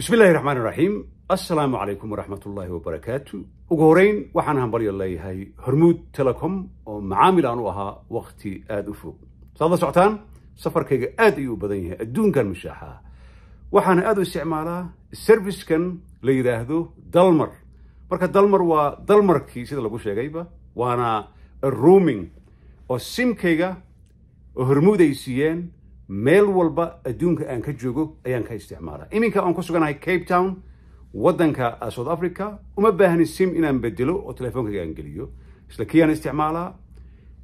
bismillaahi raxmaan raxiim assalaamu calaykum waraxmatullaahi wabarakaatu ugu horeyn waxaan hambalyo leeyahay hormuud telecom oo macaamil aan u ahaa wakhti aad u fog saad la soctaan safarkayga aad ayuu u badan yahay adduunkan mushaaxaa waxaana aad u isticmaalaa servicekan la yidhaahdo dalmar marka dalmar waa dalmarkii sida lagu sheegayba waana rooming oo simkayga oo hormuud ay siiyeen meel walba adduunka aan ka joogo ayaan ka isticmaalaa iminka aan ku suganahay cape town waddanka south africa uma baahni sim inaan bedelo oo telefonkayga aan geliyo isla kiyaan isticmaalaa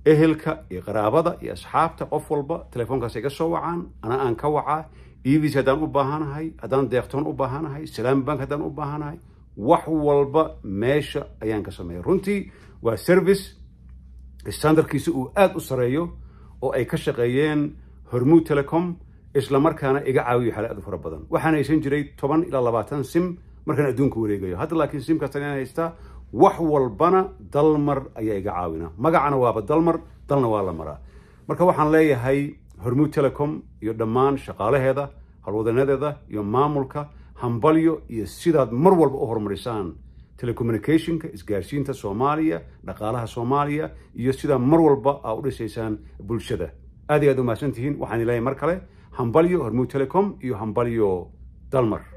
ehelka iyo qaraabada iyo asxaabta qof walba telefoonkaas iga soo wacaan ana aan ka wacaa evis haddaan u baahanahay haddaan deeqtoon u baahanahay salaam bank haddaan u baahanahay wax walba meesha ayaan ka sameeya runtii waa service standardkiisa uu aada u sareeyo oo ay ka shaqeeyeen hormuud telecom islamarkaana iga caawiyo xalaadu fara badan waxaan haysan jiray toban ilaa labaatan sim markaan adduunka wareegayo hadda laakiin simkaastan inaan haystaa wax walbana dalmar ayaa iga caawina magacana waaba dalmar dalna waa la maraa marka waxaan leeyahay hormuud telecom iyo dhammaan shaqaalaheeda halwadanadeeda iyo maamulka hambalyo iyo sidaad mar walba u horumarisaan telecommunicationka isgaarsiinta soomaaliya dhaqaalaha soomaaliya iyo sidaa mar walba aa u dhisaysaan bulshada aad iyo aad umahadsantihiin waxaan leeyahay mar kale hambalyo hormuud telecom iyo hambalyo dalmar